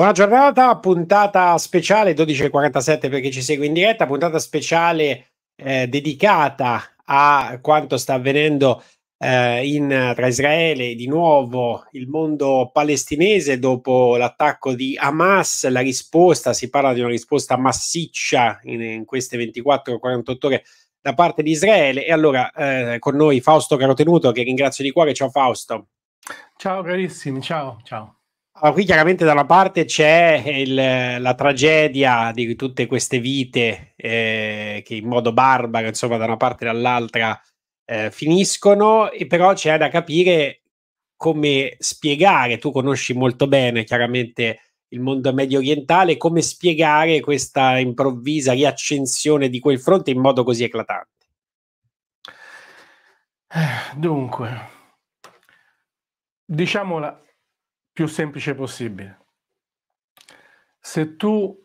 Buona giornata, puntata speciale 12.47 per chi ci segue in diretta, puntata speciale eh, dedicata a quanto sta avvenendo eh, in, tra Israele e di nuovo il mondo palestinese dopo l'attacco di Hamas, la risposta, si parla di una risposta massiccia in, in queste 24-48 ore da parte di Israele e allora eh, con noi Fausto Carotenuto che ringrazio di cuore, ciao Fausto. Ciao carissimi, ciao, ciao. Allora, qui chiaramente da una parte c'è il, la tragedia di tutte queste vite eh, che in modo barbaro, insomma, da una parte e dall'altra eh, finiscono, e però c'è da capire come spiegare, tu conosci molto bene chiaramente il mondo medio orientale, come spiegare questa improvvisa riaccensione di quel fronte in modo così eclatante. Eh, dunque, diciamola più semplice possibile. Se tu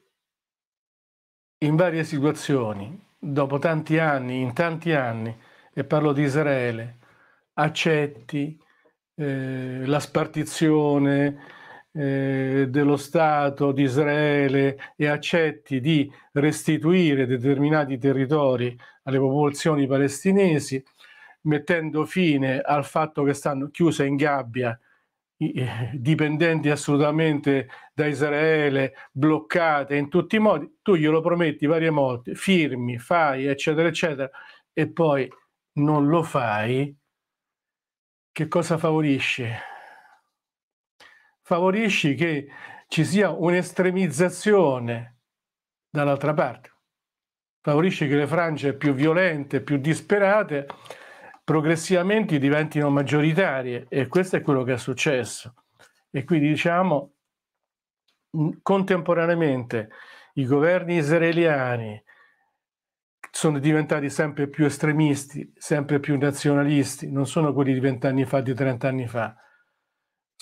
in varie situazioni, dopo tanti anni, in tanti anni, e parlo di Israele, accetti eh, la spartizione eh, dello Stato di Israele e accetti di restituire determinati territori alle popolazioni palestinesi, mettendo fine al fatto che stanno chiuse in gabbia eh, dipendenti assolutamente da Israele, bloccate in tutti i modi, tu glielo prometti varie volte, firmi, fai, eccetera, eccetera, e poi non lo fai, che cosa favorisce? Favorisci che ci sia un'estremizzazione dall'altra parte, favorisci che le frange più violente, più disperate, progressivamente diventino maggioritarie e questo è quello che è successo. E quindi diciamo contemporaneamente i governi israeliani sono diventati sempre più estremisti, sempre più nazionalisti, non sono quelli di vent'anni fa, di trent'anni fa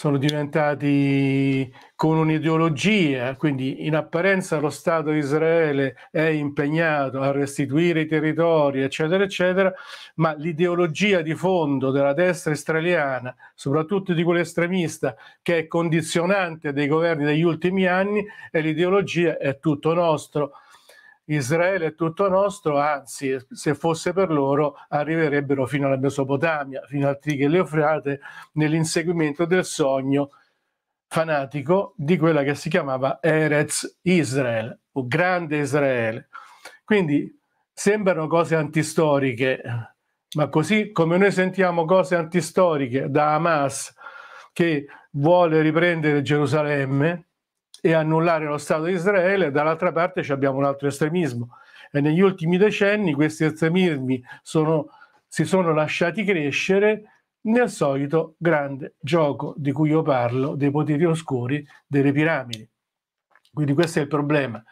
sono diventati con un'ideologia, quindi in apparenza lo Stato di Israele è impegnato a restituire i territori, eccetera, eccetera, ma l'ideologia di fondo della destra israeliana, soprattutto di quella estremista, che è condizionante dei governi degli ultimi anni, è l'ideologia è tutto nostro, Israele è tutto nostro, anzi se fosse per loro arriverebbero fino alla Mesopotamia, fino al Tigre Eufrate, nell'inseguimento del sogno fanatico di quella che si chiamava Erez Israel, o Grande Israele. Quindi sembrano cose antistoriche, ma così come noi sentiamo cose antistoriche da Hamas che vuole riprendere Gerusalemme, e annullare lo Stato di Israele, dall'altra parte abbiamo un altro estremismo. E negli ultimi decenni questi estremismi sono, si sono lasciati crescere nel solito grande gioco di cui io parlo, dei poteri oscuri delle piramidi. Quindi questo è il problema.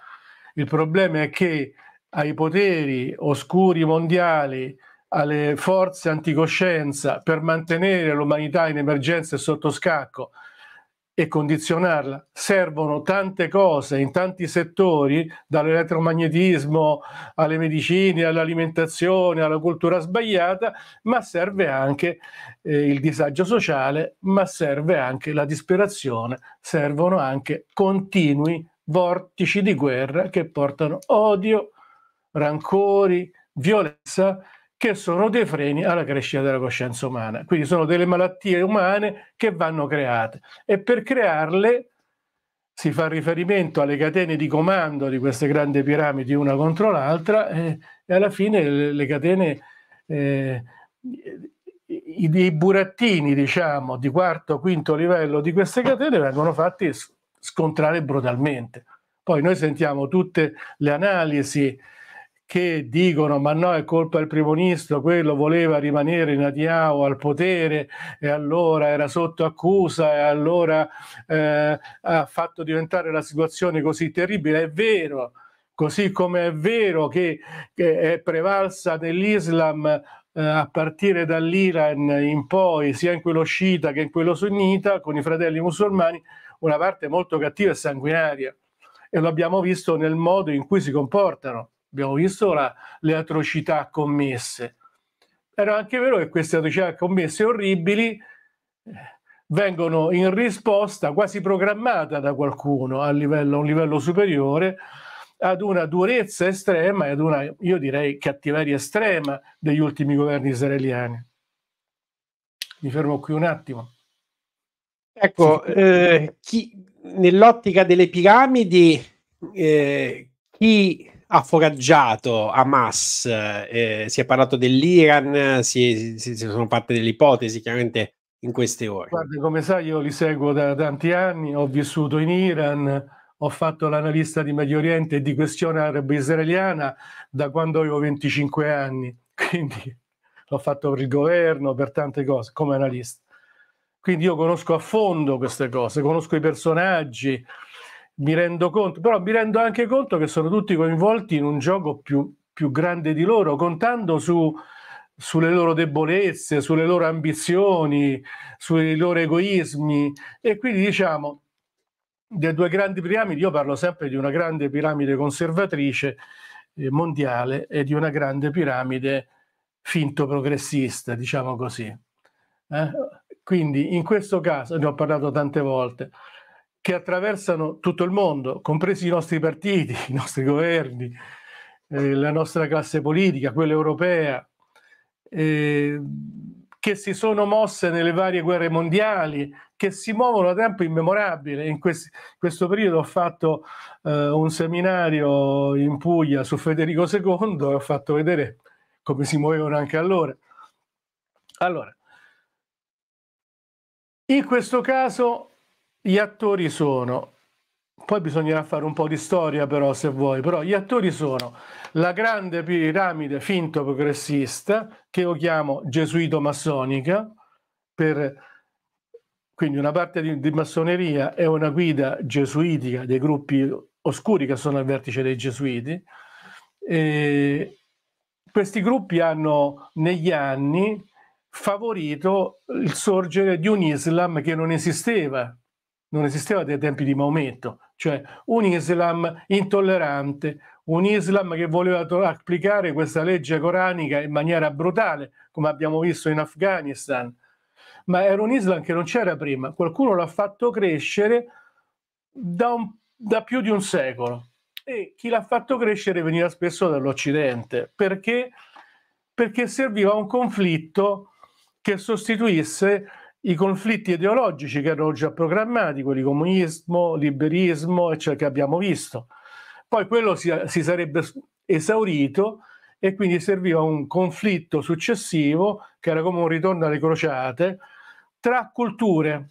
Il problema è che ai poteri oscuri mondiali, alle forze anticoscienza per mantenere l'umanità in emergenza e sotto scacco, e condizionarla. Servono tante cose in tanti settori, dall'elettromagnetismo alle medicine, all'alimentazione, alla cultura sbagliata, ma serve anche eh, il disagio sociale, ma serve anche la disperazione, servono anche continui vortici di guerra che portano odio, rancori, violenza che sono dei freni alla crescita della coscienza umana. Quindi sono delle malattie umane che vanno create e per crearle si fa riferimento alle catene di comando di queste grandi piramidi una contro l'altra e, eh, e alla fine le, le catene, eh, i, i, burattini diciamo di quarto o quinto livello di queste catene vengono fatti scontrare brutalmente. Poi noi sentiamo tutte le analisi che dicono ma no è colpa del primo ministro, quello voleva rimanere Natiao al potere e allora era sotto accusa e allora eh, ha fatto diventare la situazione così terribile. È vero, così come è vero che, che è prevalsa nell'Islam eh, a partire dall'Iran in poi, sia in quello sciita che in quello sunnita, con i fratelli musulmani, una parte molto cattiva e sanguinaria. E lo abbiamo visto nel modo in cui si comportano abbiamo visto la, le atrocità commesse. Era anche vero che queste atrocità commesse orribili eh, vengono in risposta quasi programmata da qualcuno a, livello, a un livello superiore ad una durezza estrema e ad una, io direi, cattiveria estrema degli ultimi governi israeliani. Mi fermo qui un attimo. Ecco, eh, chi, nell'ottica delle piramidi, eh, chi ha foraggiato Hamas, eh, si è parlato dell'Iran, si, si, si sono fatte delle ipotesi chiaramente in queste ore. Guarda, come sai io li seguo da tanti anni, ho vissuto in Iran, ho fatto l'analista di Medio Oriente e di questione arabo-israeliana da quando avevo 25 anni, quindi l'ho fatto per il governo, per tante cose, come analista. Quindi io conosco a fondo queste cose, conosco i personaggi, mi rendo conto, però mi rendo anche conto che sono tutti coinvolti in un gioco più, più grande di loro, contando su, sulle loro debolezze, sulle loro ambizioni, sui loro egoismi. E quindi diciamo, delle due grandi piramidi, io parlo sempre di una grande piramide conservatrice eh, mondiale e di una grande piramide finto progressista, diciamo così. Eh? Quindi in questo caso, ne ho parlato tante volte, che attraversano tutto il mondo, compresi i nostri partiti, i nostri governi, eh, la nostra classe politica, quella europea, eh, che si sono mosse nelle varie guerre mondiali, che si muovono da tempo immemorabile. In questi, questo periodo ho fatto eh, un seminario in Puglia su Federico II e ho fatto vedere come si muovevano anche allora. Allora, in questo caso gli attori sono, poi bisognerà fare un po' di storia però se vuoi, però gli attori sono la grande piramide finto progressista, che io chiamo gesuito-massonica, per quindi una parte di, di, massoneria è una guida gesuitica dei gruppi oscuri che sono al vertice dei gesuiti. E questi gruppi hanno negli anni favorito il sorgere di un Islam che non esisteva non esisteva dai tempi di Maometto, cioè un Islam intollerante, un Islam che voleva to- applicare questa legge coranica in maniera brutale, come abbiamo visto in Afghanistan, ma era un Islam che non c'era prima, qualcuno l'ha fatto crescere da, un, da più di un secolo e chi l'ha fatto crescere veniva spesso dall'Occidente, perché, perché serviva a un conflitto che sostituisse i conflitti ideologici che erano già programmati, quelli comunismo, liberismo, eccetera, che abbiamo visto. Poi quello si, si sarebbe esaurito e quindi serviva un conflitto successivo, che era come un ritorno alle crociate, tra culture,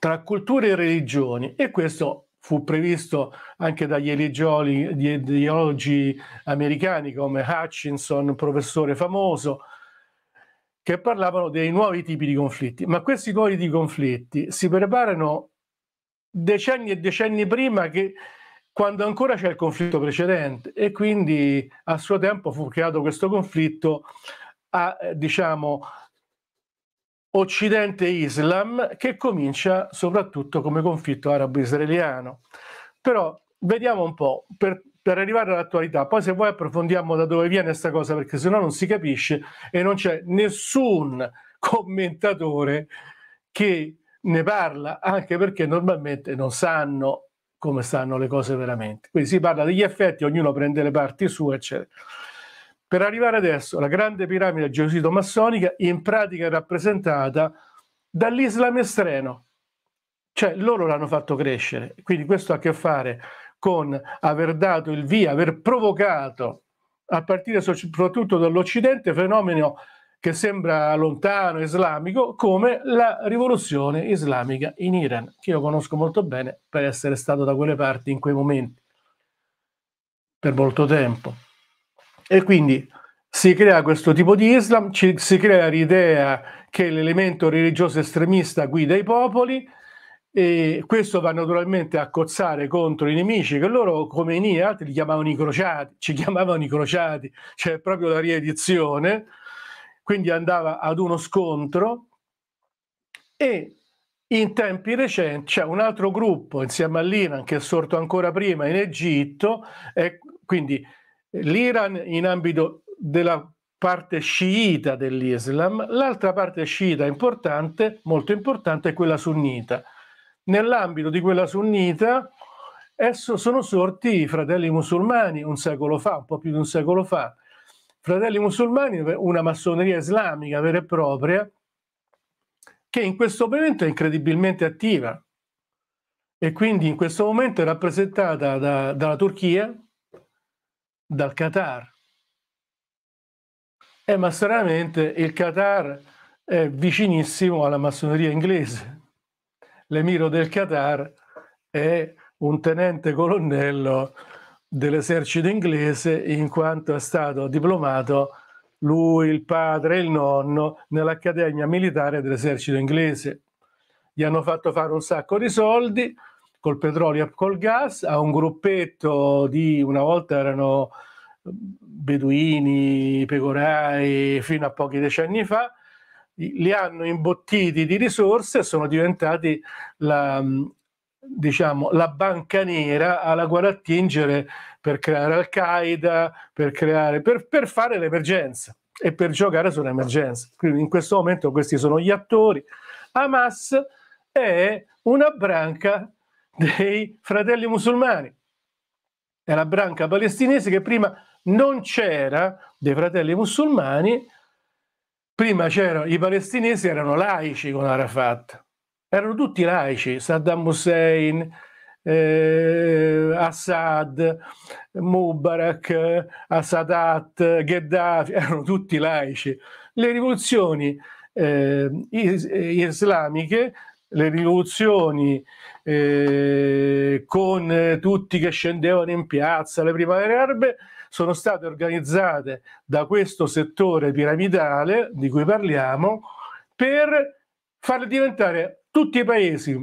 tra culture e religioni. E questo fu previsto anche dagli ideologi americani come Hutchinson, professore famoso, che parlavano dei nuovi tipi di conflitti, ma questi nuovi tipi di conflitti si preparano decenni e decenni prima che quando ancora c'è il conflitto precedente e quindi a suo tempo fu creato questo conflitto a diciamo Occidente Islam che comincia soprattutto come conflitto arabo-israeliano. Però vediamo un po' per per arrivare all'attualità. Poi se vuoi approfondiamo da dove viene questa cosa, perché sennò non si capisce e non c'è nessun commentatore che ne parla, anche perché normalmente non sanno come stanno le cose veramente. Quindi si parla degli effetti, ognuno prende le parti sue, eccetera. Per arrivare adesso alla grande piramide geosito-massonica, in pratica è rappresentata dall'Islam estreno. cioè loro l'hanno fatto crescere, quindi questo ha a che fare con con aver dato il via, aver provocato, a partire soprattutto dall'Occidente, fenomeno che sembra lontano, islamico, come la rivoluzione islamica in Iran, che io conosco molto bene per essere stato da quelle parti in quei momenti, per molto tempo. E quindi si crea questo tipo di Islam, ci, si crea l'idea che l'elemento religioso estremista guida i popoli, e questo va naturalmente a cozzare contro i nemici che loro, come i NIE, altri li chiamavano i crociati, ci chiamavano i crociati, cioè proprio la riedizione, quindi andava ad uno scontro e in tempi recenti c'è un altro gruppo insieme all'Iran che è sorto ancora prima in Egitto, e quindi l'Iran in ambito della parte sciita dell'Islam, l'altra parte sciita importante, molto importante, è quella sunnita nell'ambito di quella sunnita esso sono sorti i fratelli musulmani un secolo fa, un po' più di un secolo fa. Fratelli musulmani, una massoneria islamica vera e propria, che in questo momento è incredibilmente attiva e quindi in questo momento è rappresentata da, dalla Turchia, dal Qatar. E eh, ma stranamente il Qatar è vicinissimo alla massoneria inglese l'emiro del Qatar è un tenente colonnello dell'esercito inglese in quanto è stato diplomato lui, il padre e il nonno nell'accademia militare dell'esercito inglese. Gli hanno fatto fare un sacco di soldi col petrolio e col gas a un gruppetto di una volta erano eh, beduini, pecorai fino a pochi decenni fa li hanno imbottiti di risorse e sono diventati la, mm, diciamo, la banca nera alla quale attingere per creare Al-Qaeda, per, creare, per, per fare l'emergenza e per giocare sull'emergenza. Quindi in questo momento questi sono gli attori. Hamas è una branca dei fratelli musulmani, è la branca palestinese che prima non c'era dei fratelli musulmani prima c'erano i palestinesi erano laici con Arafat, erano tutti laici, Saddam Hussein, eh, Assad, Mubarak, Assadat, Gheddafi, erano tutti laici. Le rivoluzioni eh, is islamiche, le rivoluzioni eh, con tutti che scendevano in piazza, le primavere arbe, sono state organizzate da questo settore piramidale di cui parliamo per far diventare tutti i paesi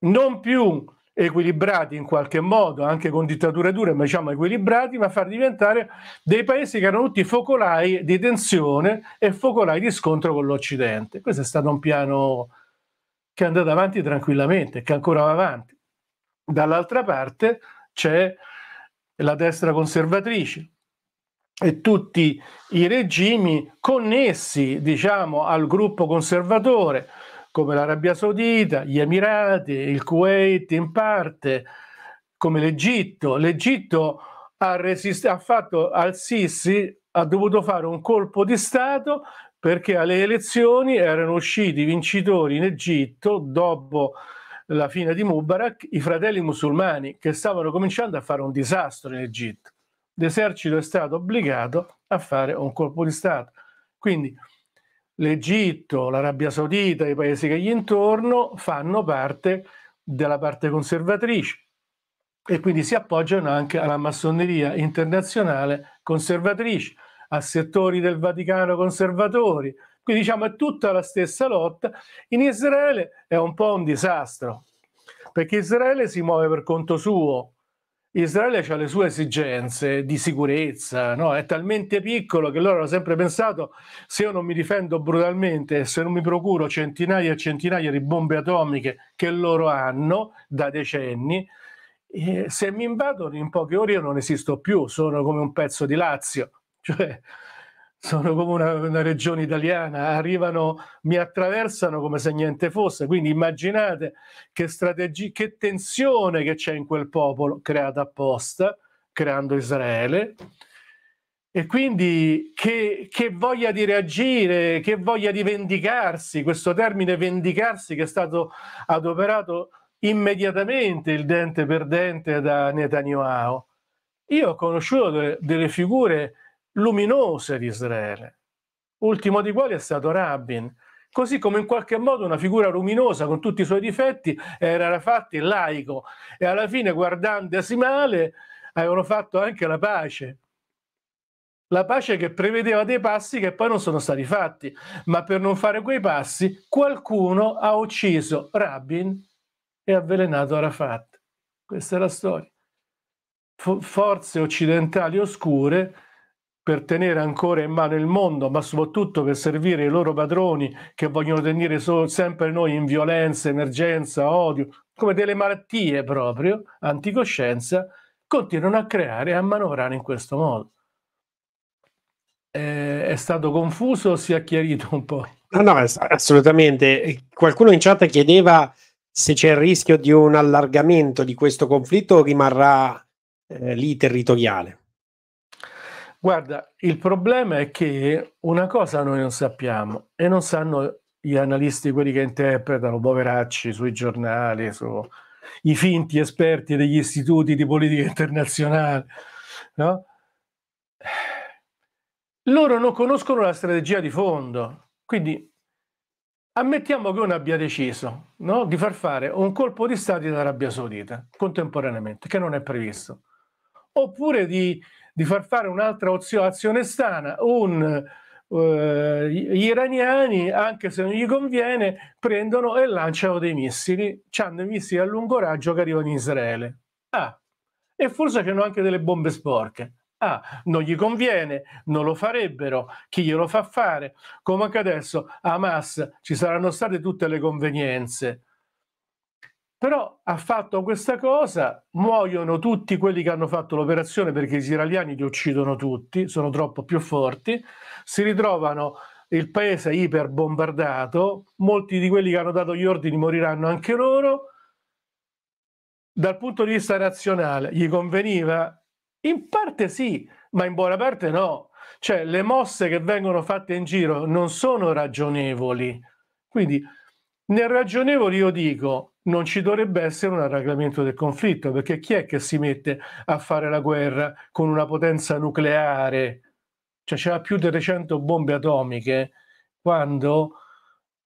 non più equilibrati in qualche modo, anche con dittature dure, ma diciamo equilibrati, ma far diventare dei paesi che erano tutti focolai di tensione e focolai di scontro con l'Occidente. Questo è stato un piano che è andato avanti tranquillamente, che ancora va avanti. Dall'altra parte c'è la destra conservatrice e tutti i regimi connessi diciamo, al gruppo conservatore come l'Arabia Saudita, gli Emirati, il Kuwait in parte, come l'Egitto. L'Egitto ha, resist- ha fatto al-Sisi, ha dovuto fare un colpo di Stato perché alle elezioni erano usciti vincitori in Egitto dopo la fine di Mubarak, i fratelli musulmani che stavano cominciando a fare un disastro in Egitto. L'esercito è stato obbligato a fare un colpo di Stato. Quindi l'Egitto, l'Arabia Saudita, i paesi che gli intorno fanno parte della parte conservatrice e quindi si appoggiano anche alla massoneria internazionale conservatrice, a settori del Vaticano conservatori, quindi diciamo è tutta la stessa lotta. In Israele è un po' un disastro, perché Israele si muove per conto suo. Israele ha le sue esigenze di sicurezza, no? è talmente piccolo che loro hanno sempre pensato se io non mi difendo brutalmente e se non mi procuro centinaia e centinaia di bombe atomiche che loro hanno da decenni, eh, se mi invadono in poche ore io non esisto più, sono come un pezzo di Lazio. Cioè, sono come una, una regione italiana, arrivano, mi attraversano come se niente fosse, quindi immaginate che, strategia, che tensione che c'è in quel popolo creata apposta, creando Israele, e quindi che, che, voglia di reagire, che voglia di vendicarsi, questo termine vendicarsi che è stato adoperato immediatamente il dente per dente da Netanyahu. Io ho conosciuto delle, delle figure luminose di Israele, ultimo di quali è stato Rabin. Così come in qualche modo una figura luminosa con tutti i suoi difetti era Arafat il laico e alla fine guardandosi male avevano fatto anche la pace. La pace che prevedeva dei passi che poi non sono stati fatti, ma per non fare quei passi qualcuno ha ucciso Rabin e avvelenato Arafat. Questa è la storia. Forze occidentali oscure per tenere ancora in mano il mondo, ma soprattutto per servire i loro padroni che vogliono tenere so- sempre noi in violenza, emergenza, odio, come delle malattie proprio, anticoscienza, continuano a creare e a manovrare in questo modo. Eh, è stato confuso o si è chiarito un po'? No, no, assolutamente. Qualcuno in chat chiedeva se c'è il rischio di un allargamento di questo conflitto o rimarrà eh, lì territoriale. Guarda, il problema è che una cosa noi non sappiamo e non sanno gli analisti, quelli che interpretano, poveracci, sui giornali, su i finti esperti degli istituti di politica internazionale, no? Loro non conoscono la strategia di fondo, quindi ammettiamo che uno abbia deciso no? di far fare un colpo di Stato in Arabia Saudita contemporaneamente, che non è previsto, oppure di di far fare un'altra azione strana, un Uh, gli iraniani, anche se non gli conviene, prendono e lanciano dei missili. Hanno i missili a lungo raggio che arrivano in Israele. Ah, e forse hanno anche delle bombe sporche. Ah, non gli conviene, non lo farebbero, chi glielo fa fare? Come anche adesso, a Hamas ci saranno state tutte le convenienze però ha fatto questa cosa, muoiono tutti quelli che hanno fatto l'operazione perché gli israeliani li uccidono tutti, sono troppo più forti, si ritrovano il paese iperbombardato, molti di quelli che hanno dato gli ordini moriranno anche loro. Dal punto di vista razionale, gli conveniva? In parte sì, ma in buona parte no. Cioè, le mosse che vengono fatte in giro non sono ragionevoli. Quindi, nel ragionevole io dico, non ci dovrebbe essere un arragamento del conflitto, perché chi è che si mette a fare la guerra con una potenza nucleare? Cioè c'era più di 300 bombe atomiche quando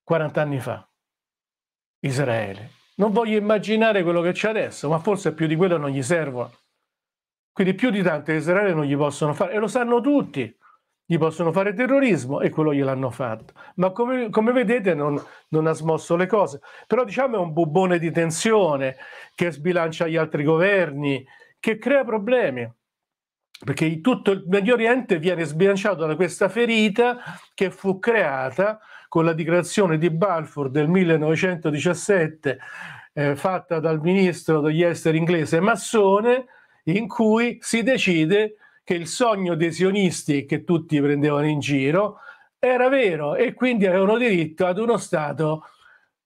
40 anni fa Israele. Non voglio immaginare quello che c'è adesso, ma forse più di quello non gli servono. Quindi più di tanto Israele non gli possono fare e lo sanno tutti gli possono fare terrorismo e quello gliel'hanno fatto. Ma come, come vedete non, non, ha smosso le cose. Però diciamo è un bubone di tensione che sbilancia gli altri governi, che crea problemi. Perché tutto il Medio Oriente viene sbilanciato da questa ferita che fu creata con la dichiarazione di Balfour del 1917 eh, fatta dal ministro degli esteri inglese Massone, in cui si decide che il sogno dei sionisti che tutti prendevano in giro era vero e quindi avevano diritto ad uno Stato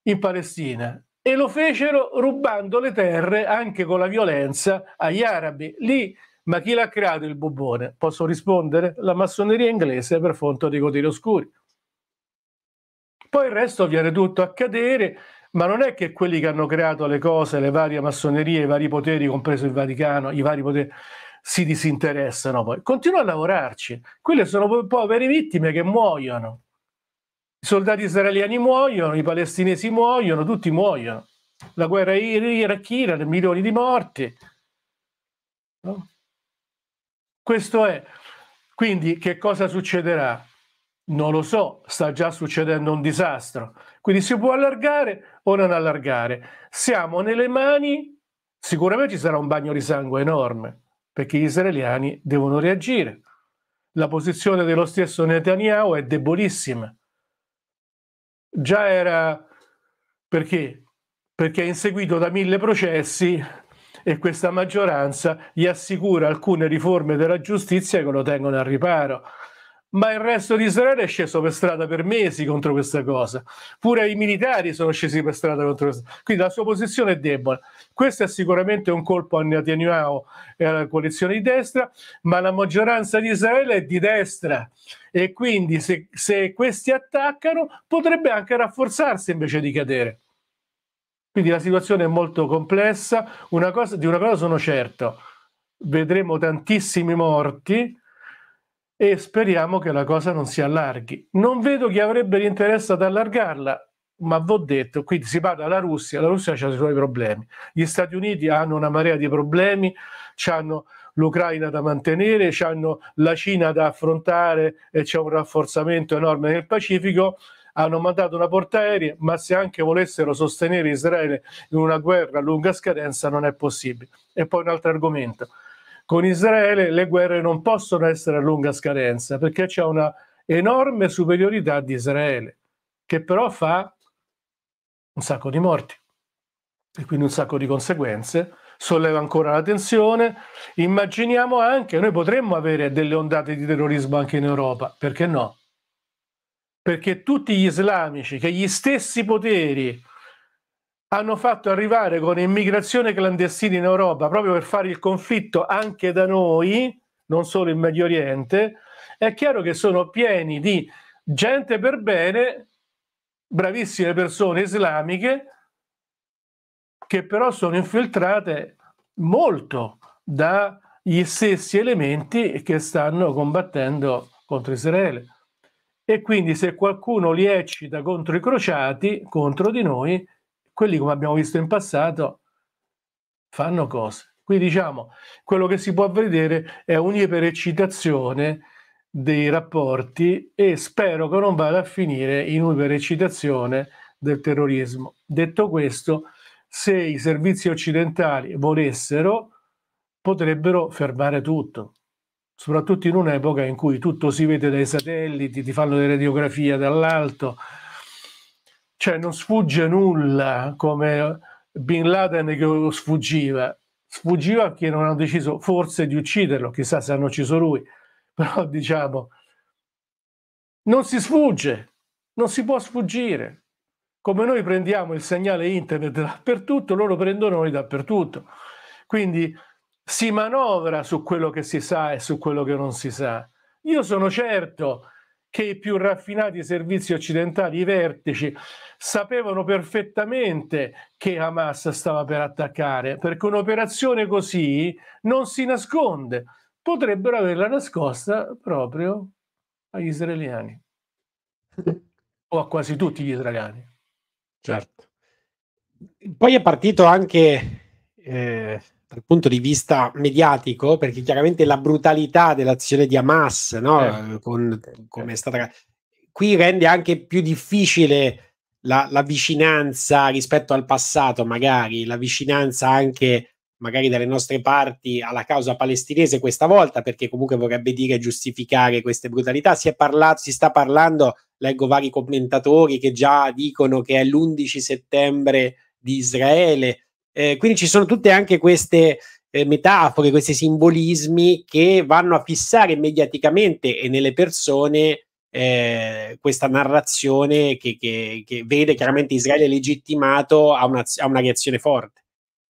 in Palestina. E lo fecero rubando le terre anche con la violenza agli arabi. Lì, ma chi l'ha creato il bubone? Posso rispondere? La massoneria inglese per fonte di cotini oscuri. Poi il resto viene tutto a cadere, ma non è che quelli che hanno creato le cose, le varie massonerie, i vari poteri, compreso il Vaticano, i vari poteri, si disinteressano poi. Continua a lavorarci. Quelle sono povere vittime che muoiono. I soldati israeliani muoiono, i palestinesi muoiono, tutti muoiono. La guerra irachina, milioni di morti. No? Questo è. Quindi che cosa succederà? Non lo so, sta già succedendo un disastro. Quindi si può allargare o non allargare. Siamo nelle mani, sicuramente ci sarà un bagno di sangue enorme perché gli israeliani devono reagire. La posizione dello stesso Netanyahu è debolissima. Già era perché? Perché è inseguito da mille processi e questa maggioranza gli assicura alcune riforme della giustizia che lo tengono al riparo ma il resto di Israele è sceso per strada per mesi contro questa cosa. Pure i militari sono scesi per strada contro questa cosa. Quindi la sua posizione è debole. Questo è sicuramente un colpo a Netanyahu e alla coalizione di destra, ma la maggioranza di Israele è di destra e quindi se, se questi attaccano potrebbe anche rafforzarsi invece di cadere. Quindi la situazione è molto complessa. Una cosa, di una cosa sono certo, vedremo tantissimi morti e speriamo che la cosa non si allarghi. Non vedo chi avrebbe l'interesse ad allargarla, ma vi ho detto, quindi si parla della Russia, la Russia ha i suoi problemi, gli Stati Uniti hanno una marea di problemi, hanno l'Ucraina da mantenere, hanno la Cina da affrontare e c'è un rafforzamento enorme nel Pacifico, hanno mandato una portaerei, ma se anche volessero sostenere Israele in una guerra a lunga scadenza non è possibile. E poi un altro argomento con Israele le guerre non possono essere a lunga scadenza perché c'è una enorme superiorità di Israele che però fa un sacco di morti e quindi un sacco di conseguenze, solleva ancora la tensione, immaginiamo anche, noi potremmo avere delle ondate di terrorismo anche in Europa, perché no? Perché tutti gli islamici, che gli stessi poteri hanno fatto arrivare con immigrazione clandestina in Europa proprio per fare il conflitto anche da noi, non solo in Medio Oriente, è chiaro che sono pieni di gente per bene, bravissime persone islamiche, che però sono infiltrate molto dagli stessi elementi che stanno combattendo contro Israele. E quindi se qualcuno li eccita contro i crociati, contro di noi, quelli come abbiamo visto in passato fanno cose. Qui diciamo, quello che si può vedere è un'ipereccitazione dei rapporti e spero che non vada a finire in un'ipereccitazione del terrorismo. Detto questo, se i servizi occidentali volessero, potrebbero fermare tutto, soprattutto in un'epoca in cui tutto si vede dai satelliti, ti fanno delle radiografie dall'alto, cioè non sfugge nulla come Bin Laden che sfuggiva. Sfuggiva perché non hanno deciso forse di ucciderlo, chissà se hanno ucciso lui, però diciamo non si sfugge, non si può sfuggire. Come noi prendiamo il segnale internet dappertutto, loro prendono noi dappertutto. Quindi si manovra su quello che si sa e su quello che non si sa. Io sono certo che che i più raffinati servizi occidentali, i vertici, sapevano perfettamente che Hamas stava per attaccare, perché un'operazione così non si nasconde, potrebbero averla nascosta proprio agli israeliani o a quasi tutti gli israeliani. Certo. Poi è partito anche eh, dal punto di vista mediatico, perché chiaramente la brutalità dell'azione di Hamas, no? eh, eh Con, eh, come certo. è stata... qui rende anche più difficile la, la, vicinanza rispetto al passato, magari, la vicinanza anche magari dalle nostre parti alla causa palestinese questa volta, perché comunque vorrebbe dire giustificare queste brutalità. Si, parlato, si sta parlando, leggo vari commentatori che già dicono che è l'11 settembre di Israele eh, quindi ci sono tutte anche queste eh, metafore, questi simbolismi che vanno a fissare mediaticamente e nelle persone eh, questa narrazione che, che, che, vede chiaramente Israele legittimato a una, a una reazione forte.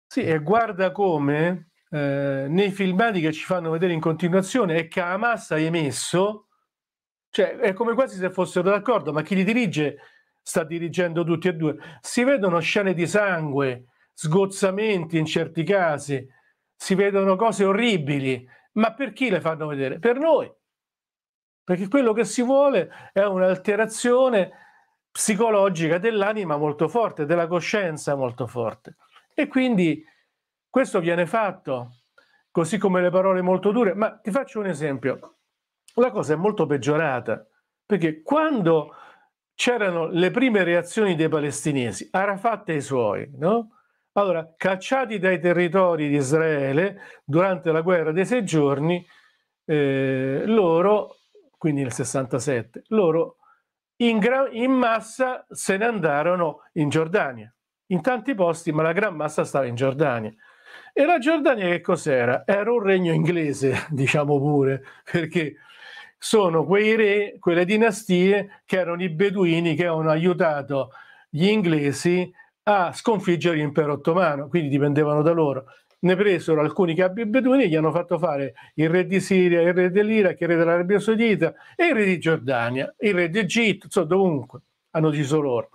Sì, e guarda come eh, nei filmati che ci fanno vedere in continuazione è che Hamas ha emesso, cioè è come quasi se fossero d'accordo, ma chi li dirige sta dirigendo tutti e due. Si vedono scene di sangue, sgozzamenti in certi casi, si vedono cose orribili, ma per chi le fanno vedere? Per noi. Perché quello che si vuole è un'alterazione psicologica dell'anima molto forte, della coscienza molto forte. E quindi questo viene fatto, così come le parole molto dure. Ma ti faccio un esempio. La cosa è molto peggiorata, perché quando c'erano le prime reazioni dei palestinesi, Arafat e i suoi, no? Allora, cacciati dai territori di Israele durante la guerra dei sei giorni, eh, loro, quindi nel 67, loro in, gra- in massa se ne andarono in Giordania, in tanti posti, ma la gran massa stava in Giordania. E la Giordania che cos'era? Era un regno inglese, diciamo pure, perché sono quei re, quelle dinastie che erano i beduini che hanno aiutato gli inglesi a sconfiggere l'impero ottomano, quindi dipendevano da loro. Ne presero alcuni capi beduini, gli hanno fatto fare il re di Siria, il re dell'Iraq, il re dell'Arabia Saudita e il re di Giordania, il re d'Egitto, insomma, dovunque hanno deciso loro.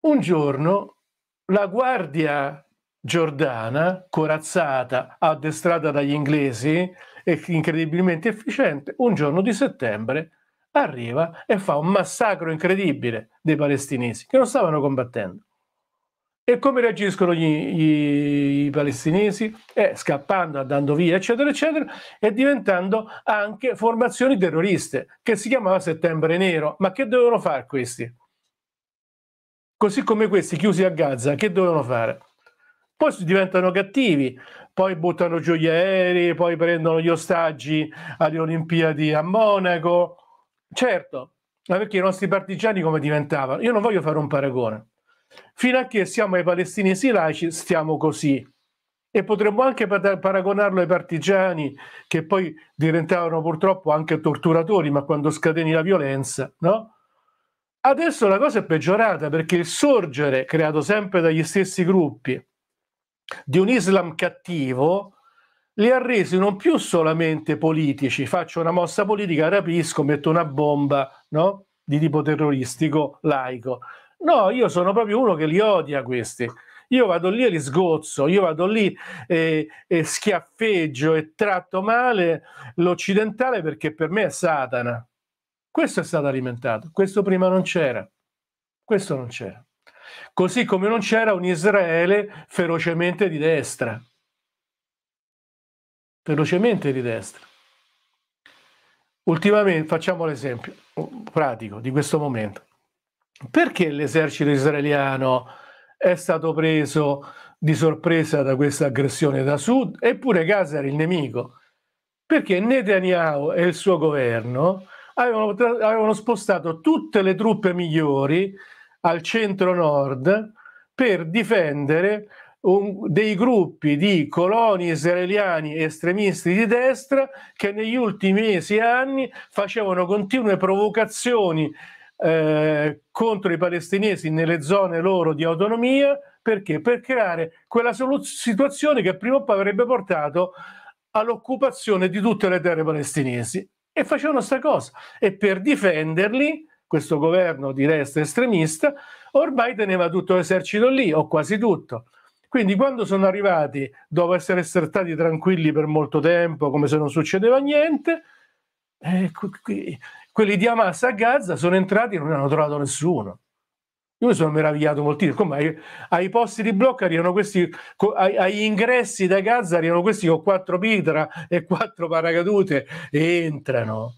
Un giorno la guardia giordana, corazzata, addestrata dagli inglesi e incredibilmente efficiente, un giorno di settembre arriva e fa un massacro incredibile dei palestinesi che non stavano combattendo. E come reagiscono gli, gli, i palestinesi? Eh, scappando, andando via, eccetera, eccetera, e diventando anche formazioni terroriste, che si chiamava Settembre Nero. Ma che dovevano fare questi? Così come questi chiusi a Gaza, che dovevano fare? Poi diventano cattivi, poi buttano giù gli aerei, poi prendono gli ostaggi alle Olimpiadi a Monaco, Certo, ma perché i nostri partigiani come diventavano? Io non voglio fare un paragone. Fino a che siamo ai palestinesi laici, stiamo così. E potremmo anche paragonarlo ai partigiani che poi diventavano purtroppo anche torturatori, ma quando scateni la violenza, no? Adesso la cosa è peggiorata perché il sorgere, creato sempre dagli stessi gruppi, di un Islam cattivo, li ha resi non più solamente politici, faccio una mossa politica, rapisco, metto una bomba no? di tipo terroristico, laico. No, io sono proprio uno che li odia questi. Io vado lì e li sgozzo, io vado lì e, e schiaffeggio e tratto male l'occidentale perché per me è Satana. Questo è stato alimentato, questo prima non c'era. Questo non c'era. Così come non c'era un Israele ferocemente di destra velocemente di destra. Ultimamente facciamo l'esempio uh, pratico di questo momento. Perché l'esercito israeliano è stato preso di sorpresa da questa aggressione da sud, eppure Gaza era il nemico, perché Netanyahu e il suo governo avevano, avevano spostato tutte le truppe migliori al centro-nord per difendere un, dei gruppi di coloni israeliani estremisti di destra che negli ultimi mesi e anni facevano continue provocazioni eh, contro i palestinesi nelle zone loro di autonomia perché? Per creare quella situazione che prima o poi avrebbe portato all'occupazione di tutte le terre palestinesi. E facevano questa cosa. E per difenderli, questo governo di destra estremista ormai teneva tutto l'esercito lì, o quasi tutto. Quindi quando sono arrivati, dopo essere stati tranquilli per molto tempo, come se non succedeva niente, eh, quelli di Hamas a Gaza sono entrati e non hanno trovato nessuno. Io mi sono meravigliato moltissimo. Come ai, ai, posti di blocco arrivano questi, ai, agli ingressi da Gaza arrivano questi con quattro pitra e quattro paracadute e entrano.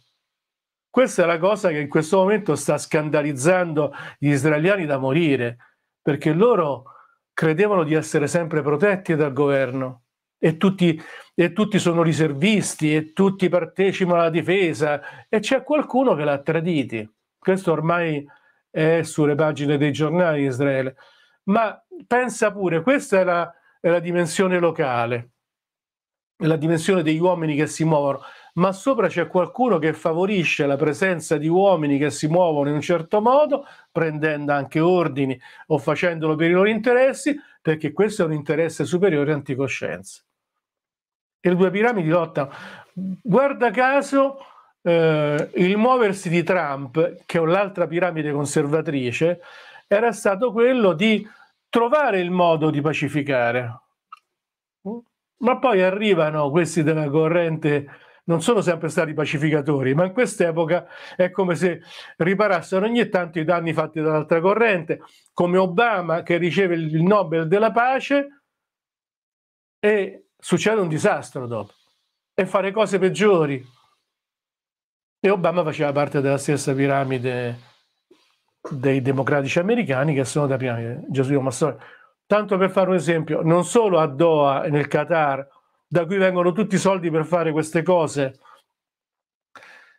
Questa è la cosa che in questo momento sta scandalizzando gli israeliani da morire, perché loro credevano di essere sempre protetti dal governo e tutti, e tutti sono riservisti e tutti partecipano alla difesa e c'è qualcuno che l'ha traditi. Questo ormai è sulle pagine dei giornali di Israele. Ma pensa pure, questa è la, è la dimensione locale, la dimensione degli uomini che si muovono ma sopra c'è qualcuno che favorisce la presenza di uomini che si muovono in un certo modo, prendendo anche ordini o facendolo per i loro interessi, perché questo è un interesse superiore anticoscienza. E le due piramidi lottano. Guarda caso, eh, il muoversi di Trump, che è l'altra piramide conservatrice, era stato quello di trovare il modo di pacificare. Ma poi arrivano questi della corrente non sono sempre stati pacificatori, ma in quest'epoca è come se riparassero ogni tanto i danni fatti dall'altra corrente, come Obama che riceve il Nobel della pace e succede un disastro dopo e fare cose peggiori. E Obama faceva parte della stessa piramide dei democratici americani che sono da piramide Gesù Massone. Tanto per fare un esempio, non solo a Doha nel Qatar da cui vengono tutti i soldi per fare queste cose.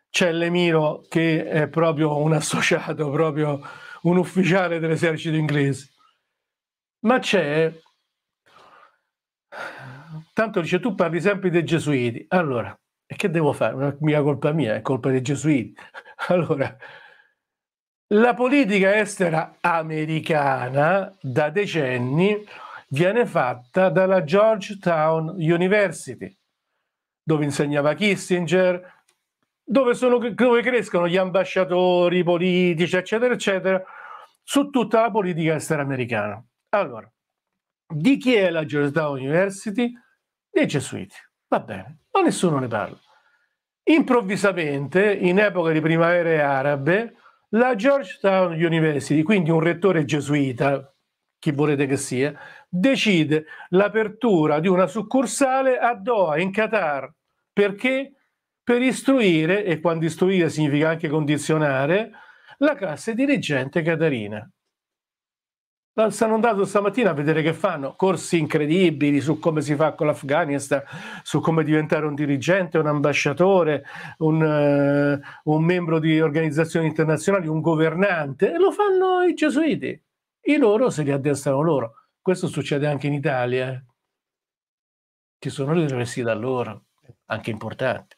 C'è l'Emiro che è proprio un associato, proprio un ufficiale dell'esercito inglese. Ma c'è, tanto dice tu parli sempre dei gesuiti, allora, e che devo fare? Non è mica colpa mia, è colpa dei gesuiti. Allora, la politica estera americana da decenni viene fatta dalla Georgetown University, dove insegnava Kissinger, dove, sono, dove crescono gli ambasciatori i politici, eccetera, eccetera, su tutta la politica estera americana. Allora, di chi è la Georgetown University? Dei gesuiti. Va bene, ma nessuno ne parla. Improvvisamente, in epoca di primavere arabe, la Georgetown University, quindi un rettore gesuita, chi volete che sia, decide l'apertura di una succursale a Doha, in Qatar. Perché? Per istruire, e quando istruire significa anche condizionare, la classe dirigente catarina. Sono andato stamattina a vedere che fanno corsi incredibili su come si fa con l'Afghanistan, su come diventare un dirigente, un ambasciatore, un, uh, un membro di organizzazioni internazionali, un governante, e lo fanno i gesuiti. I loro se li addestrano loro. Questo succede anche in Italia. Eh, Ci sono le università loro, anche importanti,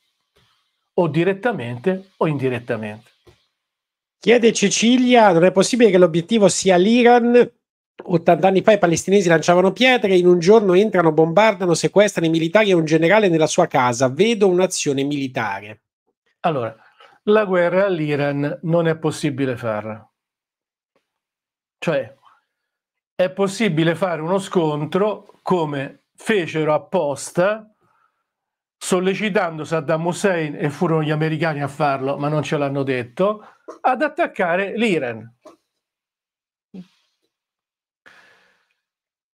o direttamente o indirettamente. Chiede Cecilia, non è possibile che l'obiettivo sia l'Iran 80 anni fa i palestinesi lanciavano pietre, in un giorno entrano, bombardano, sequestrano i militari e un generale nella sua casa. Vedo un'azione militare. Allora, la guerra all'Iran non è possibile farla. Cioè, è possibile fare uno scontro come fecero apposta sollecitando Saddam Hussein e furono gli americani a farlo, ma non ce l'hanno detto, ad attaccare l'Iran.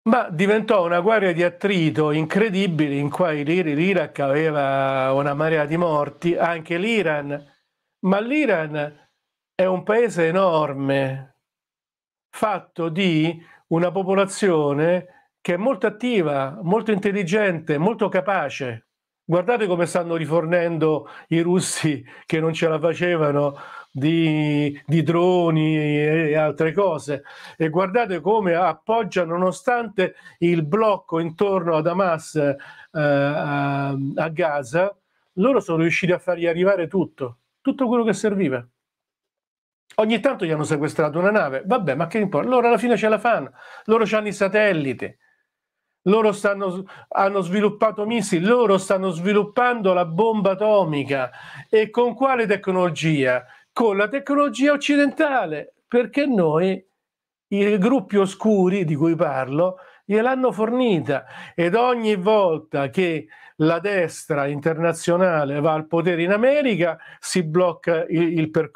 Ma diventò una guerra di attrito incredibile in cui l'Iraq aveva una marea di morti, anche l'Iran, ma l'Iran è un paese enorme, fatto di una popolazione che è molto attiva, molto intelligente, molto capace. Guardate come stanno rifornendo i russi che non ce la facevano di, di droni e altre cose. E guardate come appoggia, nonostante il blocco intorno a Damas, eh, a, a Gaza, loro sono riusciti a fargli arrivare tutto, tutto quello che serviva. Ogni tanto gli hanno sequestrato una nave, vabbè, ma che importa? Loro alla fine ce la fanno, loro hanno i satelliti, loro stanno, hanno sviluppato missili, loro stanno sviluppando la bomba atomica e con quale tecnologia? Con la tecnologia occidentale, perché noi, i gruppi oscuri di cui parlo, gliel'hanno fornita ed ogni volta che la destra internazionale va al potere in America, si blocca il,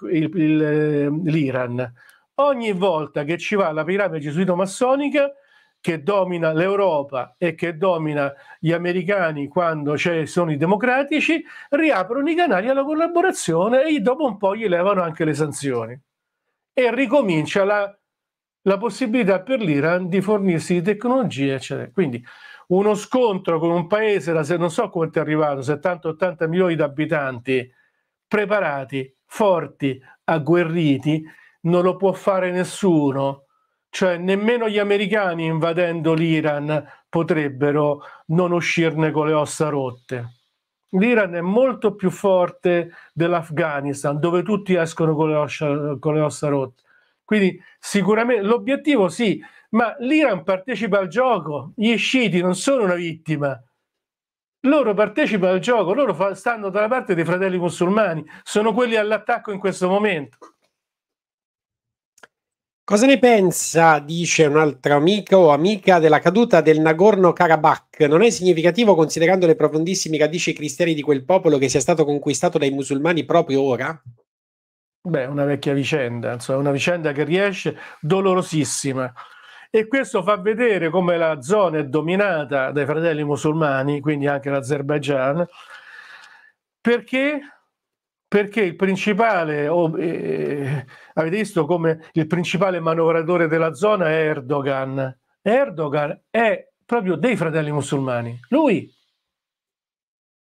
il, il, eh, l'Iran. Ogni volta che ci va la piramide gesuito-massonica, che domina l'Europa e che domina gli americani quando sono i democratici, riaprono i canali alla collaborazione e dopo un po' gli levano anche le sanzioni. E ricomincia la, la possibilità per l'Iran di fornirsi di tecnologie, eccetera. Quindi uno scontro con un paese da se non so quanto è arrivato, 70-80 milioni di abitanti, preparati, forti, agguerriti, non lo può fare nessuno. Cioè, nemmeno gli americani invadendo l'Iran potrebbero non uscirne con le ossa rotte. L'Iran è molto più forte dell'Afghanistan, dove tutti escono con le, ossa, con le ossa rotte. Quindi, sicuramente l'obiettivo sì ma l'Iran partecipa al gioco, gli sciiti non sono una vittima, loro partecipano al gioco, loro fa, stanno dalla parte dei fratelli musulmani, sono quelli all'attacco in questo momento. Cosa ne pensa, dice un altro amico o amica, della caduta del Nagorno-Karabakh? Non è significativo considerando le profondissime radici cristiane di quel popolo che sia stato conquistato dai musulmani proprio ora? Beh, una vecchia vicenda, insomma, una vicenda che riesce dolorosissima, e questo fa vedere come la zona è dominata dai fratelli musulmani, quindi anche l'Azerbaigian, perché, perché il principale, eh, avete visto come il principale manovratore della zona è Erdogan. Erdogan è proprio dei fratelli musulmani, lui.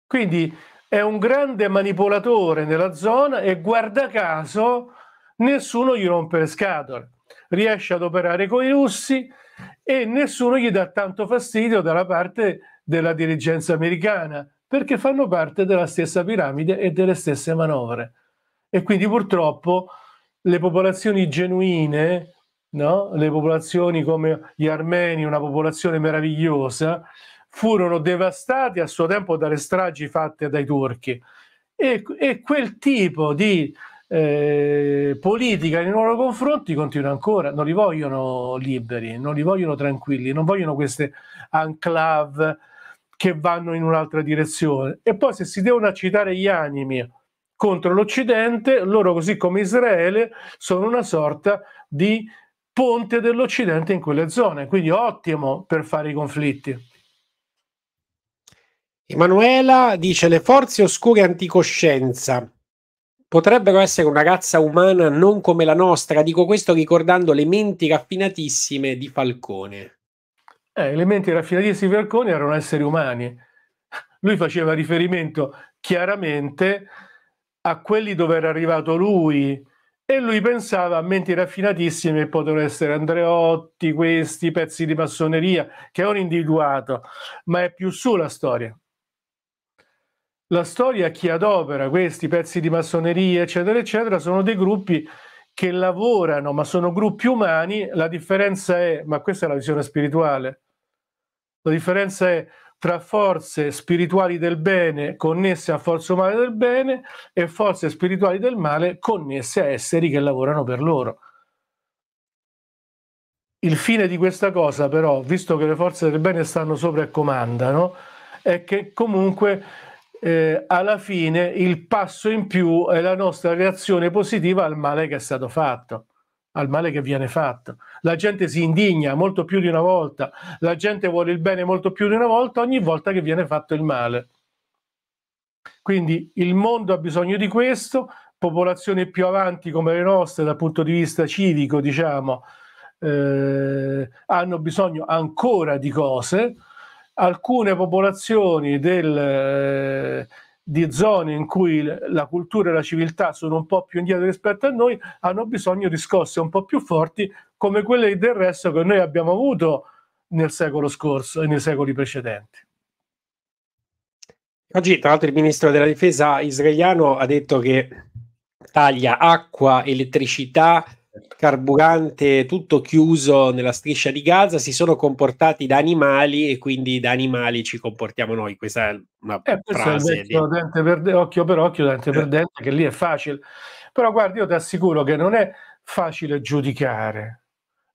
Quindi è un grande manipolatore nella zona e guarda caso nessuno gli rompe le scatole riesce ad operare con i russi e nessuno gli dà tanto fastidio dalla parte della dirigenza americana perché fanno parte della stessa piramide e delle stesse manovre. E quindi purtroppo le popolazioni genuine, no? le popolazioni come gli armeni, una popolazione meravigliosa, furono devastate a suo tempo dalle stragi fatte dai turchi. E, e quel tipo di eh, politica nei loro confronti continua ancora, non li vogliono liberi, non li vogliono tranquilli, non vogliono queste enclave che vanno in un'altra direzione. E poi se si devono accitare gli animi contro l'Occidente, loro così come Israele sono una sorta di ponte dell'Occidente in quelle zone, quindi ottimo per fare i conflitti. Emanuela dice le forze oscure anticoscienza potrebbero essere una razza umana non come la nostra. Dico questo ricordando le menti raffinatissime di Falcone. Eh, le menti raffinatissime di Falcone erano esseri umani. Lui faceva riferimento chiaramente a quelli dove era arrivato lui e lui pensava a menti raffinatissime che potevano essere Andreotti, questi pezzi di massoneria che avevano individuato, ma è più su la storia la storia chi adopera questi pezzi di massoneria, eccetera, eccetera, sono dei gruppi che lavorano, ma sono gruppi umani. La differenza è, ma questa è la visione spirituale, la differenza è tra forze spirituali del bene connesse a forze umane del bene e forze spirituali del male connesse a esseri che lavorano per loro. Il fine di questa cosa però, visto che le forze del bene stanno sopra e comandano, è che comunque eh, alla fine il passo in più è la nostra reazione positiva al male che è stato fatto, al male che viene fatto. La gente si indigna molto più di una volta, la gente vuole il bene molto più di una volta ogni volta che viene fatto il male. Quindi il mondo ha bisogno di questo, popolazioni più avanti come le nostre dal punto di vista civico, diciamo, eh, hanno bisogno ancora di cose, alcune popolazioni del, eh, di zone in cui la cultura e la civiltà sono un po' più indietro rispetto a noi hanno bisogno di scosse un po' più forti come quelle del resto che noi abbiamo avuto nel secolo scorso e nei secoli precedenti. Oggi, tra l'altro, il ministro della difesa israeliano ha detto che taglia acqua, elettricità, carburante tutto chiuso nella striscia di Gaza, si sono comportati da animali e quindi da animali ci comportiamo noi. Questa è una eh, frase. È di... dente per de- occhio per occhio, dente eh. per dente, che lì è facile. Però guardi, io ti assicuro che non è facile giudicare.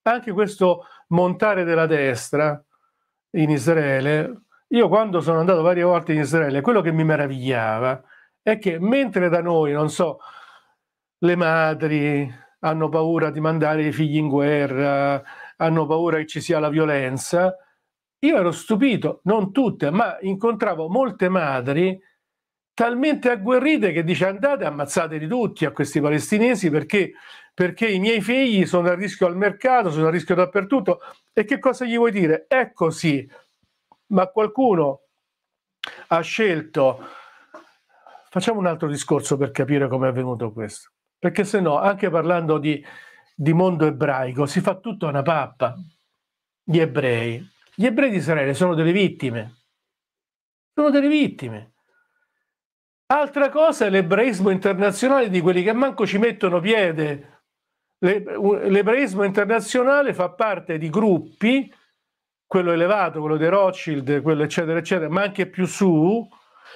Anche questo montare della destra in Israele, io quando sono andato varie volte in Israele, quello che mi meravigliava è che mentre da noi, non so, le madri, hanno paura di mandare i figli in guerra, hanno paura che ci sia la violenza. Io ero stupito, non tutte, ma incontravo molte madri talmente agguerrite che dice andate ammazzateli tutti a questi palestinesi perché, perché i miei figli sono a rischio al mercato, sono a rischio dappertutto. E che cosa gli vuoi dire? È così, ma qualcuno ha scelto... Facciamo un altro discorso per capire come è avvenuto questo perché se no, anche parlando di, di mondo ebraico, si fa tutta una pappa. Gli ebrei, gli ebrei di Israele sono delle vittime, sono delle vittime. Altra cosa è l'ebraismo internazionale di quelli che manco ci mettono piede. L'ebraismo internazionale fa parte di gruppi, quello elevato, quello dei Rothschild, quello eccetera eccetera, ma anche più su,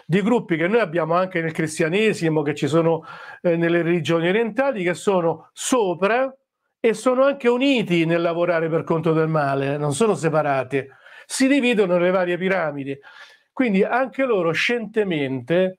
di gruppi che noi abbiamo anche nel cristianesimo, che ci sono eh, nelle religioni orientali, che sono sopra e sono anche uniti nel lavorare per conto del male, non sono separati, si dividono le varie piramidi. Quindi anche loro scientemente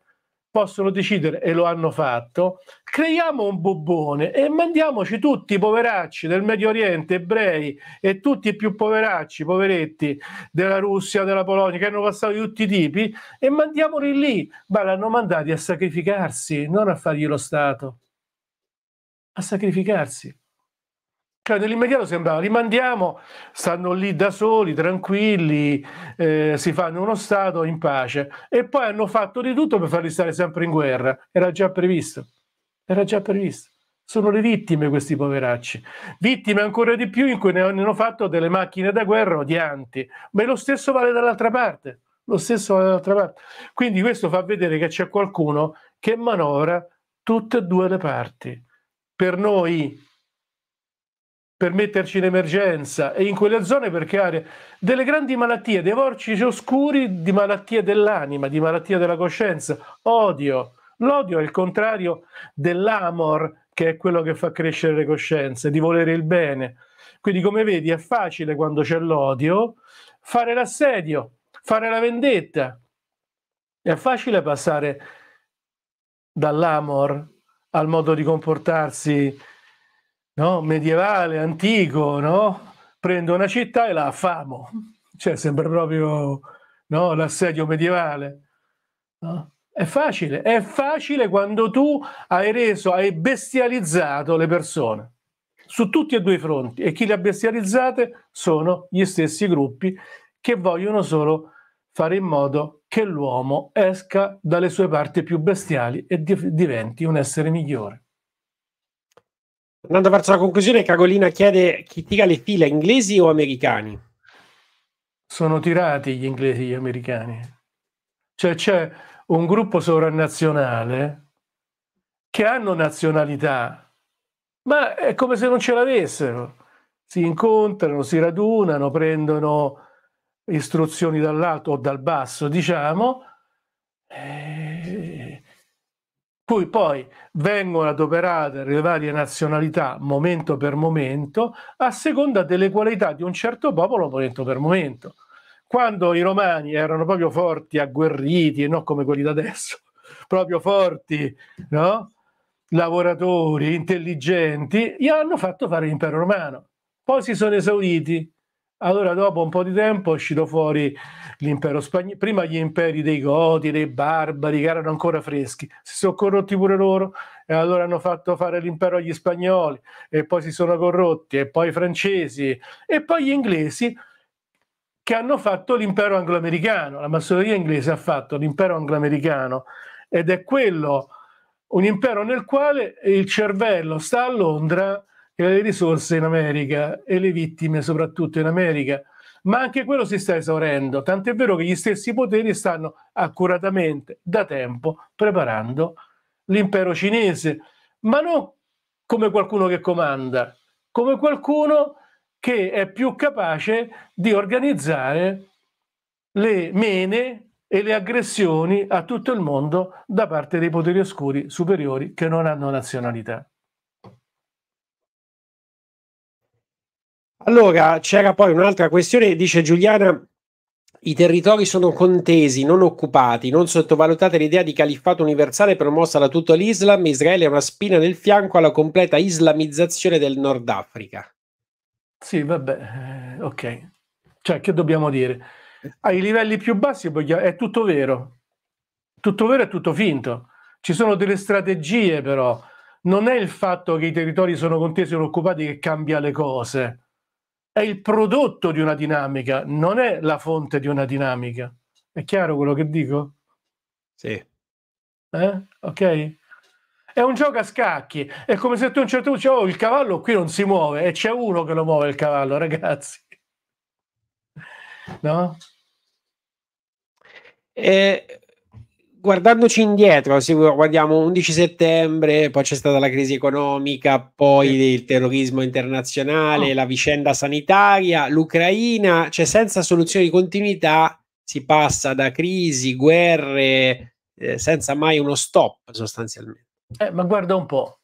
possono decidere, e lo hanno fatto, creiamo un bubone e mandiamoci tutti i poveracci del Medio Oriente, ebrei e tutti i più poveracci, poveretti della Russia, della Polonia, che hanno passato di tutti i tipi, e mandiamoli lì. Ma l'hanno mandati a sacrificarsi, non a fargli lo Stato, a sacrificarsi cioè nell'immediato sembrava rimandiamo, stanno lì da soli, tranquilli, eh, si fanno uno Stato in pace e poi hanno fatto di tutto per farli stare sempre in guerra, era già previsto, era già previsto. Sono le vittime questi poveracci, vittime ancora di più in cui ne hanno fatto delle macchine da guerra odianti, ma lo stesso vale dall'altra parte, lo stesso vale dall'altra parte. Quindi questo fa vedere che c'è qualcuno che manovra tutte e due le parti. Per noi per metterci in emergenza e in quelle zone per creare delle grandi malattie, dei vortici oscuri di malattie dell'anima, di malattie della coscienza, odio. L'odio è il contrario dell'amor, che è quello che fa crescere le coscienze, di volere il bene. Quindi come vedi è facile quando c'è l'odio fare l'assedio, fare la vendetta. È facile passare dall'amor al modo di comportarsi no? medievale, antico, no? prendo una città e la affamo. Cioè, sembra proprio no? l'assedio medievale. No? È facile, è facile quando tu hai reso, hai bestializzato le persone su tutti e due i fronti e chi le ha bestializzate sono gli stessi gruppi che vogliono solo fare in modo che l'uomo esca dalle sue parti più bestiali e diventi un essere migliore. Andando verso la conclusione, Carolina chiede chi tira le file, inglesi o americani? Sono tirati gli inglesi e gli americani. Cioè c'è un gruppo sovranazionale che hanno nazionalità, ma è come se non ce l'avessero. Si incontrano, si radunano, prendono istruzioni dall'alto o dal basso, diciamo, E cui poi vengono adoperate le varie nazionalità momento per momento a seconda delle qualità di un certo popolo momento per momento. Quando i romani erano proprio forti, agguerriti, e non come quelli da adesso, proprio forti, no? lavoratori, intelligenti, gli hanno fatto fare l'impero romano. Poi si sono esauriti, allora, dopo un po' di tempo è uscito fuori l'impero spagnolo, prima gli imperi dei Goti, dei Barbari, che erano ancora freschi, si sono corrotti pure loro e allora hanno fatto fare l'impero agli spagnoli e poi si sono corrotti e poi i francesi e poi gli inglesi che hanno fatto l'impero angloamericano. La massoneria inglese ha fatto l'impero angloamericano ed è quello, un impero nel quale il cervello sta a Londra le risorse in America e le vittime soprattutto in America, ma anche quello si sta esaurendo, tant'è vero che gli stessi poteri stanno accuratamente da tempo preparando l'impero cinese, ma non come qualcuno che comanda, come qualcuno che è più capace di organizzare le mene e le aggressioni a tutto il mondo da parte dei poteri oscuri superiori che non hanno nazionalità. Allora, c'era poi un'altra questione, dice Giuliana, i territori sono contesi, non occupati, non sottovalutate l'idea di califfato universale promossa da tutto l'Islam, Israele è una spina nel fianco alla completa islamizzazione del Nord Africa. Sì, vabbè, eh, ok. Cioè, che dobbiamo dire? Ai livelli più bassi è tutto vero, tutto vero è tutto finto. Ci sono delle strategie però, non è il fatto che i territori sono contesi o occupati che cambia le cose è il prodotto di una dinamica, non è la fonte di una dinamica. È chiaro quello che dico? Sì. Eh? Ok? È un gioco a scacchi, è come se tu un certo punto dici, oh, il cavallo qui non si muove, e c'è uno che lo muove il cavallo, ragazzi. No? Eh, guardandoci indietro, se guardiamo 11 settembre, poi c'è stata la crisi economica, poi sì. il terrorismo internazionale, oh. la vicenda sanitaria, l'Ucraina, cioè senza soluzione di continuità si passa da crisi, guerre, eh, senza mai uno stop sostanzialmente. Eh, ma guarda un po',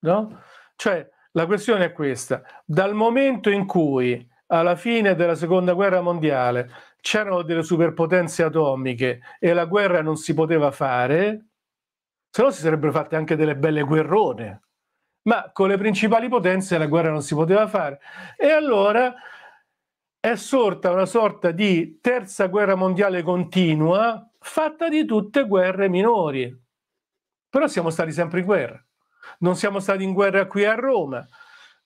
no? Cioè, la questione è questa, dal momento in cui alla fine della seconda guerra mondiale c'erano delle superpotenze atomiche e la guerra non si poteva fare, se no si sarebbero fatte anche delle belle guerrone. Ma con le principali potenze la guerra non si poteva fare. E allora è sorta una sorta di terza guerra mondiale continua fatta di tutte guerre minori. Però siamo stati sempre in guerra. Non siamo stati in guerra qui a Roma,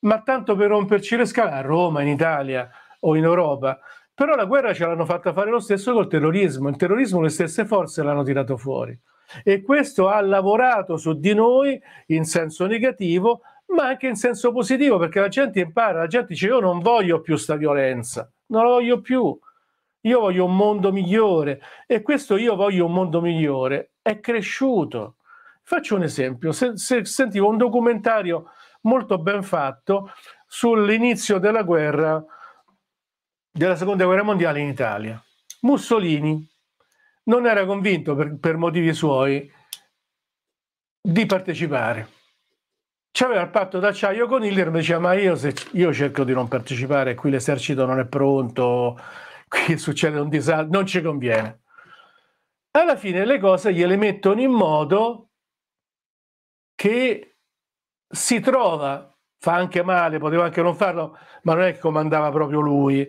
ma tanto per romperci le scale a Roma, in Italia o in Europa però la guerra ce l'hanno fatta fare lo stesso col terrorismo. Il terrorismo le stesse forze l'hanno tirato fuori. E questo ha lavorato su di noi in senso negativo, ma anche in senso positivo, perché la gente impara, la gente dice io non voglio più sta violenza, non la voglio più, io voglio un mondo migliore e questo io voglio un mondo migliore è cresciuto. Faccio un esempio, se, se, sentivo un documentario molto ben fatto sull'inizio della guerra della seconda guerra mondiale in Italia. Mussolini non era convinto per, per motivi suoi di partecipare. C'aveva il patto d'acciaio con Hitler, diceva ma io, se, io cerco di non partecipare, qui l'esercito non è pronto, qui succede un disastro, non ci conviene. Alla fine le cose gliele mettono in modo che si trova, fa anche male, poteva anche non farlo, ma non è che comandava proprio lui,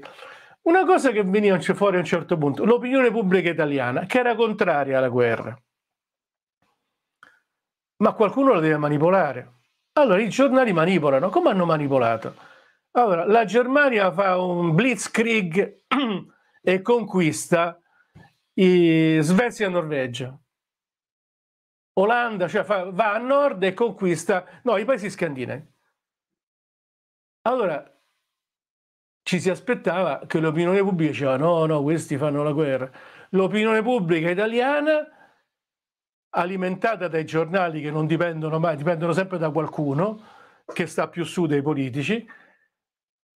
una cosa che veniva fuori a un certo punto, l'opinione pubblica italiana, che era contraria alla guerra. Ma qualcuno la deve manipolare. Allora i giornali manipolano. Come hanno manipolato? Allora, la Germania fa un blitzkrieg e conquista Svezia e Norvegia. Olanda cioè fa, va a nord e conquista no, i paesi scandinavi. Allora, ci si aspettava che l'opinione pubblica diceva no, no, questi fanno la guerra. L'opinione pubblica italiana, alimentata dai giornali che non dipendono mai, dipendono sempre da qualcuno che sta più su dei politici,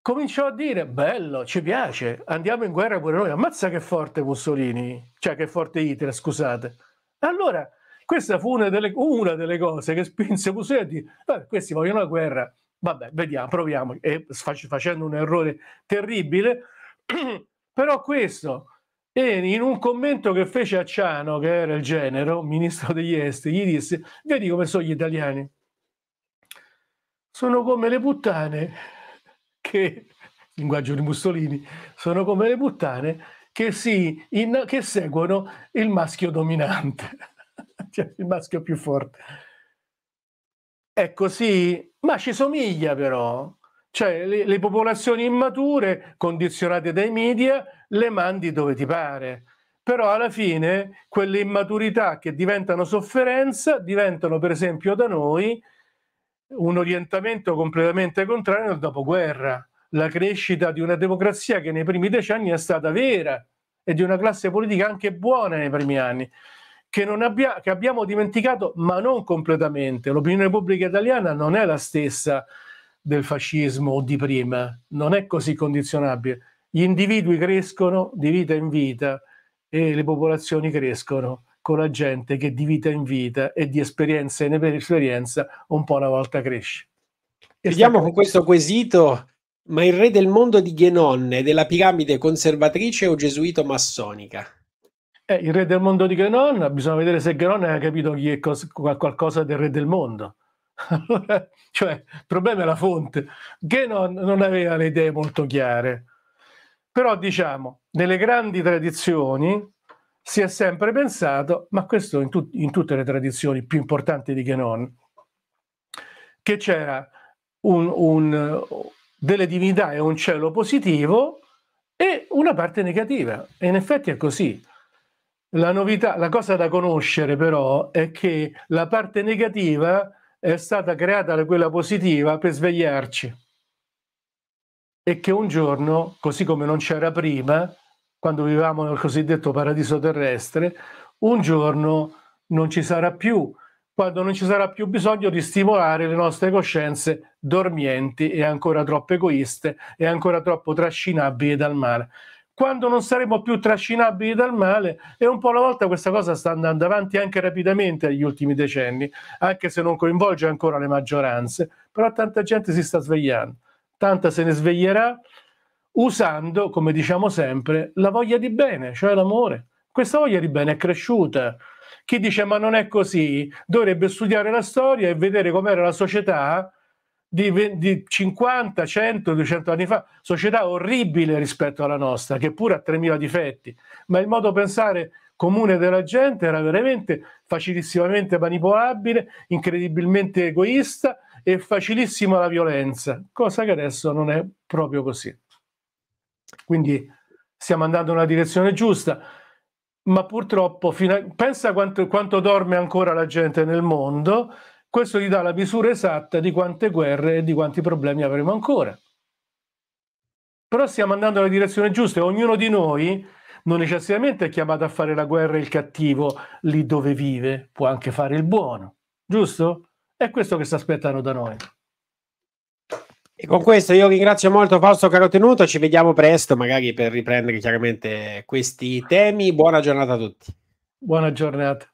cominciò a dire bello, ci piace, andiamo in guerra pure noi, ammazza che forte Mussolini, cioè che forte Hitler, scusate. Allora, questa fu una delle, una delle cose che spinse Mussolini a eh, dire, questi vogliono la guerra, Vabbè, vediamo, proviamo. E facendo un errore terribile. Però questo, e in un commento che fece a Ciano, che era il genero, ministro degli esteri, gli disse, vedi come sono gli italiani? Sono come le puttane che, linguaggio di Mussolini, sono come le puttane che, si, in, che seguono il maschio dominante, cioè il maschio più forte. È così ma ci somiglia però, cioè le, le popolazioni immature, condizionate dai media, le mandi dove ti pare però alla fine quelle immaturità che diventano sofferenza diventano per esempio da noi un orientamento completamente contrario al dopoguerra, la crescita di una democrazia che nei primi decenni è stata vera e di una classe politica anche buona nei primi anni che, abbia, che abbiamo dimenticato, ma non completamente. L'opinione pubblica italiana non è la stessa del fascismo o di prima, non è così condizionabile. Gli individui crescono di vita in vita e le popolazioni crescono con la gente che di vita in vita e di esperienza in esperienza un po' alla volta cresce. E con questo quesito, ma il re del mondo di Genonne, della piramide conservatrice o gesuito-massonica? Eh, il re del mondo di Grenon, bisogna vedere se Grenon ha capito chi è cos- qualcosa del re del mondo. cioè, il problema è la fonte. Grenon non aveva le idee molto chiare. Però diciamo, nelle grandi tradizioni si è sempre pensato, ma questo in, tu- in tutte le tradizioni più importanti di Grenon, che c'era un, un, delle divinità e un cielo positivo e una parte negativa. E in effetti è così. La novità, la cosa da conoscere però è che la parte negativa è stata creata da quella positiva per svegliarci e che un giorno, così come non c'era prima, quando vivevamo nel cosiddetto paradiso terrestre, un giorno non ci sarà più, quando non ci sarà più bisogno di stimolare le nostre coscienze dormienti e ancora troppo egoiste e ancora troppo trascinabili dal male quando non saremo più trascinabili dal male e un po' alla volta questa cosa sta andando avanti anche rapidamente negli ultimi decenni, anche se non coinvolge ancora le maggioranze, però tanta gente si sta svegliando, tanta se ne sveglierà usando, come diciamo sempre, la voglia di bene, cioè l'amore. Questa voglia di bene è cresciuta. Chi dice ma non è così dovrebbe studiare la storia e vedere com'era la società di, 20, di 50, 100, 200 anni fa, società orribile rispetto alla nostra, che pure ha 3.000 difetti, ma il modo di pensare comune della gente era veramente facilissimamente manipolabile, incredibilmente egoista e facilissimo la violenza, cosa che adesso non è proprio così. Quindi stiamo andando nella direzione giusta, ma purtroppo a... pensa quanto, quanto dorme ancora la gente nel mondo questo gli dà la misura esatta di quante guerre e di quanti problemi avremo ancora. Però stiamo andando nella direzione giusta e ognuno di noi non necessariamente è chiamato a fare la guerra il cattivo lì dove vive, può anche fare il buono, giusto? È questo che si aspettano da noi. E con questo io ringrazio molto Fausto Carotenuto, ci vediamo presto magari per riprendere chiaramente questi temi. Buona giornata a tutti. Buona giornata.